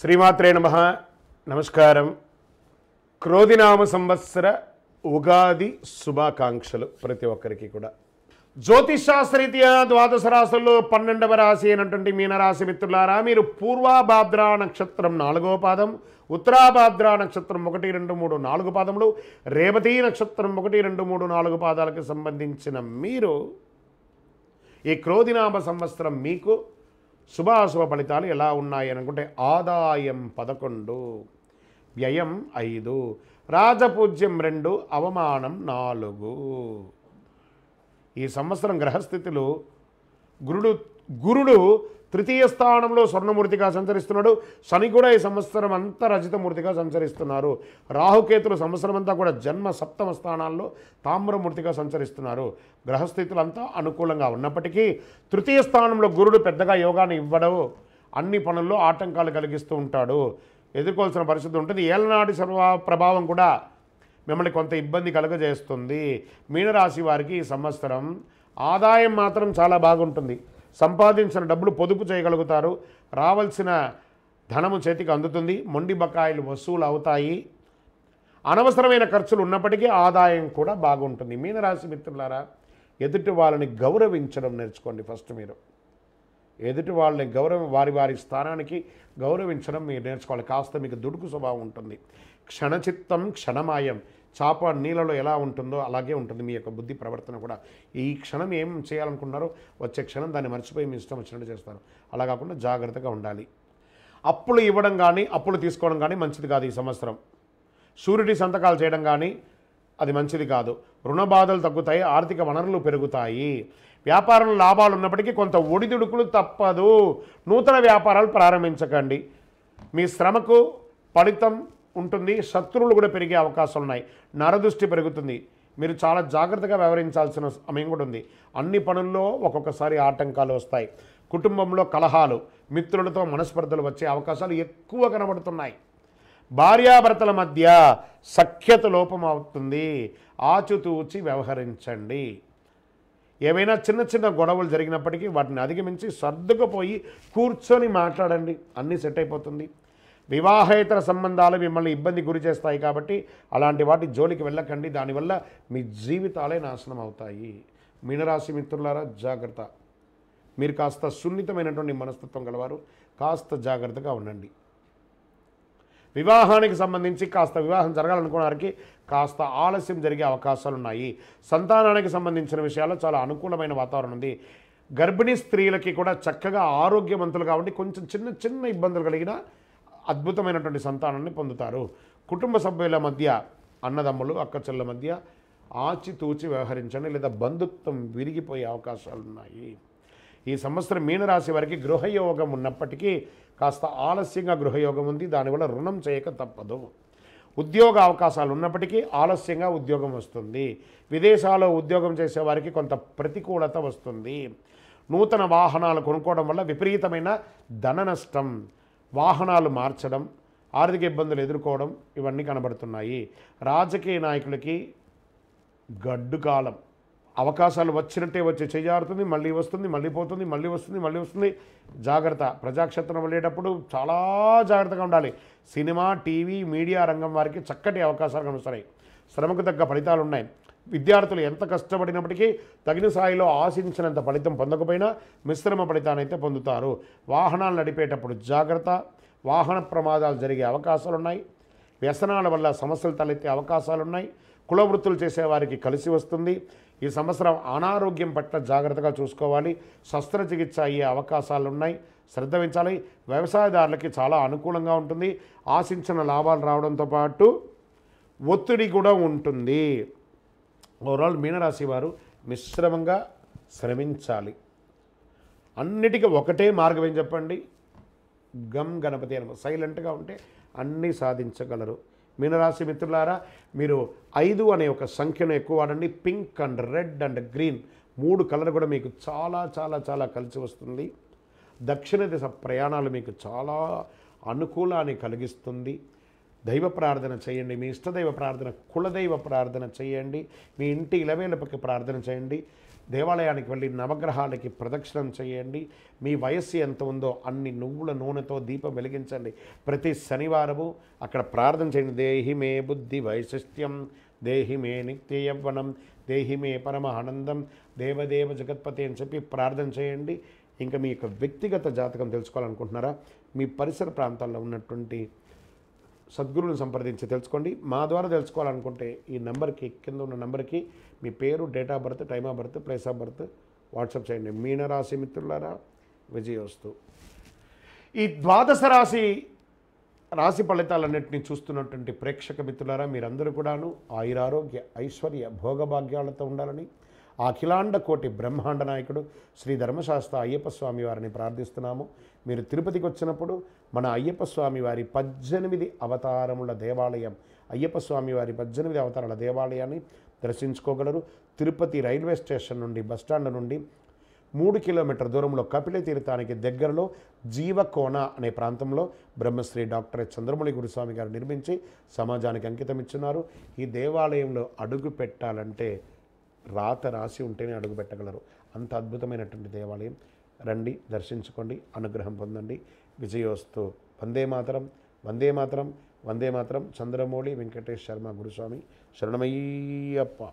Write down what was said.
శ్రీమాత్రే నమ నమస్కారం క్రోధినామ సంవత్సర ఉగాది శుభాకాంక్షలు ప్రతి ఒక్కరికి కూడా జ్యోతిషాస్త్రరీత్యా ద్వాదశ రాశుల్లో పన్నెండవ రాశి అయినటువంటి మీనరాశి మిత్రులారా మీరు పూర్వాభాద్రా నక్షత్రం నాలుగవ పాదం ఉత్తరాభాద్రా నక్షత్రం ఒకటి రెండు మూడు నాలుగు పాదములు రేవతి నక్షత్రం ఒకటి రెండు మూడు నాలుగు పాదాలకు సంబంధించిన మీరు ఈ క్రోధినామ సంవత్సరం మీకు శుభాశుభ ఫలితాలు ఎలా ఉన్నాయి అనుకుంటే ఆదాయం పదకొండు వ్యయం ఐదు రాజపూజ్యం రెండు అవమానం నాలుగు ఈ సంవత్సరం గ్రహస్థితులు గురుడు గురుడు తృతీయ స్థానంలో స్వర్ణమూర్తిగా సంచరిస్తున్నాడు శని కూడా ఈ సంవత్సరం అంతా రజితమూర్తిగా సంచరిస్తున్నారు రాహుకేతులు సంవత్సరం అంతా కూడా జన్మ సప్తమ స్థానాల్లో తామ్రమూర్తిగా సంచరిస్తున్నారు గ్రహస్థితులంతా అనుకూలంగా ఉన్నప్పటికీ తృతీయ స్థానంలో గురుడు పెద్దగా యోగాన్ని ఇవ్వడం అన్ని పనుల్లో ఆటంకాలు కలిగిస్తూ ఉంటాడు ఎదుర్కోవాల్సిన పరిస్థితి ఉంటుంది ఏలనాటి ప్రభావం కూడా మిమ్మల్ని కొంత ఇబ్బంది కలుగజేస్తుంది మీనరాశి వారికి ఈ సంవత్సరం ఆదాయం మాత్రం చాలా బాగుంటుంది సంపాదించిన డబ్బులు పొదుపు చేయగలుగుతారు రావాల్సిన ధనము చేతికి అందుతుంది మొండి బకాయిలు వసూలు అవుతాయి అనవసరమైన ఖర్చులు ఉన్నప్పటికీ ఆదాయం కూడా బాగుంటుంది మీనరాశి మిత్రులారా ఎదుటి వాళ్ళని గౌరవించడం నేర్చుకోండి ఫస్ట్ మీరు ఎదుటి వాళ్ళని గౌరవ వారి వారి స్థానానికి గౌరవించడం మీరు నేర్చుకోవాలి కాస్త మీకు దుడుకు స్వభావం ఉంటుంది క్షణచిత్తం క్షణమాయం చాప నీళ్ళలో ఎలా ఉంటుందో అలాగే ఉంటుంది మీ యొక్క బుద్ధి ప్రవర్తన కూడా ఈ క్షణం ఏం చేయాలనుకున్నారో వచ్చే క్షణం దాన్ని మర్చిపోయి మీ ఇష్టం వచ్చినట్టు చేస్తారు అలా కాకుండా జాగ్రత్తగా ఉండాలి అప్పులు ఇవ్వడం కానీ అప్పులు తీసుకోవడం కానీ మంచిది కాదు ఈ సంవత్సరం షూరిటీ సంతకాలు చేయడం కానీ అది మంచిది కాదు రుణ బాధలు తగ్గుతాయి ఆర్థిక వనరులు పెరుగుతాయి వ్యాపారంలో లాభాలు ఉన్నప్పటికీ కొంత ఒడిదుడుకులు తప్పదు నూతన వ్యాపారాలు ప్రారంభించకండి మీ శ్రమకు ఫలితం ఉంటుంది శత్రువులు కూడా పెరిగే అవకాశం ఉన్నాయి నరదృష్టి పెరుగుతుంది మీరు చాలా జాగ్రత్తగా వ్యవహరించాల్సిన సమయం కూడా ఉంది అన్ని పనుల్లో ఒక్కొక్కసారి ఆటంకాలు వస్తాయి కుటుంబంలో కలహాలు మిత్రులతో మనస్పర్ధలు వచ్చే అవకాశాలు ఎక్కువ కనబడుతున్నాయి భార్యాభర్తల మధ్య సఖ్యత లోపం అవుతుంది ఆచుతూచి వ్యవహరించండి ఏమైనా చిన్న చిన్న గొడవలు జరిగినప్పటికీ వాటిని అధిగమించి సర్దుకుపోయి కూర్చొని మాట్లాడండి అన్నీ సెట్ అయిపోతుంది వివాహేతర సంబంధాలు మిమ్మల్ని ఇబ్బంది గురి చేస్తాయి కాబట్టి అలాంటి వాటి జోలికి వెళ్ళకండి దానివల్ల మీ జీవితాలే నాశనం అవుతాయి మీనరాశి మిత్రులారా జాగ్రత్త మీరు కాస్త సున్నితమైనటువంటి మనస్తత్వం గలవారు కాస్త జాగ్రత్తగా ఉండండి వివాహానికి సంబంధించి కాస్త వివాహం జరగాలనుకున్న వారికి కాస్త ఆలస్యం జరిగే అవకాశాలు ఉన్నాయి సంతానానికి సంబంధించిన విషయాల్లో చాలా అనుకూలమైన వాతావరణం ఉంది గర్భిణీ స్త్రీలకి కూడా చక్కగా ఆరోగ్యవంతులు కాబట్టి కొంచెం చిన్న చిన్న ఇబ్బందులు కలిగిన అద్భుతమైనటువంటి సంతానాన్ని పొందుతారు కుటుంబ సభ్యుల మధ్య అన్నదమ్ములు అక్కచెల్ల మధ్య ఆచితూచి వ్యవహరించండి లేదా బంధుత్వం విరిగిపోయే అవకాశాలు ఉన్నాయి ఈ సంవత్సరం మీనరాశి వారికి గృహయోగం ఉన్నప్పటికీ కాస్త ఆలస్యంగా గృహయోగం ఉంది దానివల్ల రుణం చేయక తప్పదు ఉద్యోగ అవకాశాలు ఉన్నప్పటికీ ఆలస్యంగా ఉద్యోగం వస్తుంది విదేశాల్లో ఉద్యోగం చేసే వారికి కొంత ప్రతికూలత వస్తుంది నూతన వాహనాలు కొనుక్కోవడం వల్ల విపరీతమైన ధన నష్టం వాహనాలు మార్చడం ఆర్థిక ఇబ్బందులు ఎదుర్కోవడం ఇవన్నీ కనబడుతున్నాయి రాజకీయ నాయకులకి గడ్డు కాలం అవకాశాలు వచ్చినట్టే వచ్చి చేజారుతుంది మళ్ళీ వస్తుంది మళ్ళీ పోతుంది మళ్ళీ వస్తుంది మళ్ళీ వస్తుంది జాగ్రత్త ప్రజాక్షేత్రం వెళ్ళేటప్పుడు చాలా జాగ్రత్తగా ఉండాలి సినిమా టీవీ మీడియా రంగం వారికి చక్కటి అవకాశాలు కనుస్తున్నాయి శ్రమకు తగ్గ ఫలితాలు ఉన్నాయి విద్యార్థులు ఎంత కష్టపడినప్పటికీ తగిన స్థాయిలో ఆశించినంత ఫలితం పొందకపోయినా మిశ్రమ ఫలితాన్ని అయితే పొందుతారు వాహనాలు నడిపేటప్పుడు జాగ్రత్త వాహన ప్రమాదాలు జరిగే అవకాశాలున్నాయి వ్యసనాల వల్ల సమస్యలు తలెత్తే అవకాశాలున్నాయి కుల వృత్తులు చేసేవారికి కలిసి వస్తుంది ఈ సంవత్సరం అనారోగ్యం పట్ల జాగ్రత్తగా చూసుకోవాలి శస్త్రచికిత్స అయ్యే అవకాశాలున్నాయి శ్రద్ధ వహించాలి వ్యవసాయదారులకి చాలా అనుకూలంగా ఉంటుంది ఆశించిన లాభాలు రావడంతో పాటు ఒత్తిడి కూడా ఉంటుంది ఓవరాల్ మీనరాశి వారు మిశ్రమంగా శ్రమించాలి అన్నిటికీ ఒకటే మార్గం ఏం చెప్పండి గమ్ గణపతి అనమ సైలెంట్గా ఉంటే అన్నీ సాధించగలరు మీనరాశి మిత్రులారా మీరు ఐదు అనే ఒక సంఖ్యను ఎక్కువ వాడండి pink and red and green మూడు కలర్ కూడా మీకు చాలా చాలా చాలా కలిసి వస్తుంది దక్షిణ దిశ ప్రయాణాలు మీకు చాలా అనుకూలాన్ని కలిగిస్తుంది దైవ ప్రార్థన చేయండి మీ ఇష్టదైవ ప్రార్థన కులదైవ ప్రార్థన చేయండి మీ ఇంటి ఇలవేలపకి ప్రార్థన చేయండి దేవాలయానికి వెళ్ళి నవగ్రహాలకి ప్రదక్షిణం చేయండి మీ వయస్సు ఎంత ఉందో అన్ని నువ్వుల నూనెతో దీపం వెలిగించండి ప్రతి శనివారము అక్కడ ప్రార్థన చేయండి దేహి మే బుద్ధి వైశిష్ట్యం దేహి మే నిత్య దేహి మే పరమ ఆనందం దేవదేవ జగత్పతి అని చెప్పి ప్రార్థన చేయండి ఇంకా మీ యొక్క వ్యక్తిగత జాతకం తెలుసుకోవాలనుకుంటున్నారా మీ పరిసర ప్రాంతాల్లో ఉన్నటువంటి సద్గురువుని సంప్రదించి తెలుసుకోండి మా ద్వారా తెలుసుకోవాలనుకుంటే ఈ నెంబర్కి కింద ఉన్న నెంబర్కి మీ పేరు date of birth time of birth place of birth WhatsApp చేయండి మీనరాశి మిత్రులారా విజయోస్తు ఈ ద్వాదశ రాశి రాశి ఫలితాలన్నింటినీ చూస్తున్నటువంటి ప్రేక్షక మిత్రులారా మీరందరూ కూడాను ఆయురారోగ్య ఐశ్వర్య భోగభాగ్యాలతో ఉండాలని అఖిలాండ కోటి బ్రహ్మాండ నాయకుడు శ్రీ ధర్మశాస్త్ర అయ్యప్ప స్వామి వారిని ప్రార్థిస్తున్నాము మీరు తిరుపతికి వచ్చినప్పుడు మన అయ్యప్ప స్వామి వారి పద్దెనిమిది అవతారముల దేవాలయం అయ్యప్ప స్వామి వారి పద్దెనిమిది అవతారాల దేవాలయాన్ని దర్శించుకోగలరు తిరుపతి రైల్వే స్టేషన్ నుండి బస్టాండ్ నుండి మూడు కిలోమీటర్ దూరంలో కపిల తీర్థానికి దగ్గరలో జీవకోన అనే ప్రాంతంలో బ్రహ్మశ్రీ డాక్టర్ చంద్రమౌళి గురుస్వామి గారు నిర్మించి సమాజానికి అంకితం ఇచ్చున్నారు ఈ దేవాలయంలో అడుగు పెట్టాలంటే రాత రాసి ఉంటేనే అడుగు పెట్టగలరు అంత అద్భుతమైనటువంటి దేవాలయం రండి దర్శించుకోండి అనుగ్రహం పొందండి విజయోస్తు వందే మాతరం వందే మాతరం వందే మాతరం చంద్రమౌళి వెంకటేష్ శర్మ గురుస్వామి శరణమయ్యప్ప